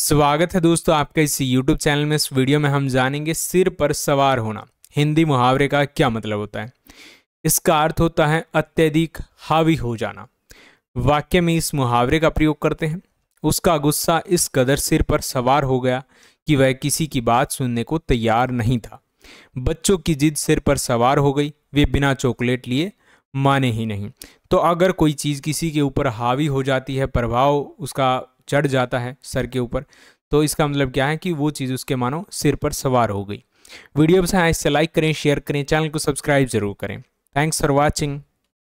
स्वागत है दोस्तों आपके इस YouTube चैनल में इस वीडियो में हम जानेंगे सिर पर सवार होना हिंदी मुहावरे का क्या मतलब होता है इसका अर्थ होता है अत्यधिक हावी हो जाना वाक्य में इस मुहावरे का प्रयोग करते हैं उसका गुस्सा इस कदर सिर पर सवार हो गया कि वह किसी की बात सुनने को तैयार नहीं था बच्चों की जिद सिर पर सवार हो गई वे बिना चॉकलेट लिए माने ही नहीं तो अगर कोई चीज़ किसी के ऊपर हावी हो जाती है प्रभाव उसका चढ़ जाता है सर के ऊपर तो इसका मतलब क्या है कि वो चीज़ उसके मानो सिर पर सवार हो गई वीडियो पसंद आए इससे लाइक करें शेयर करें चैनल को सब्सक्राइब जरूर करें थैंक्स फॉर वॉचिंग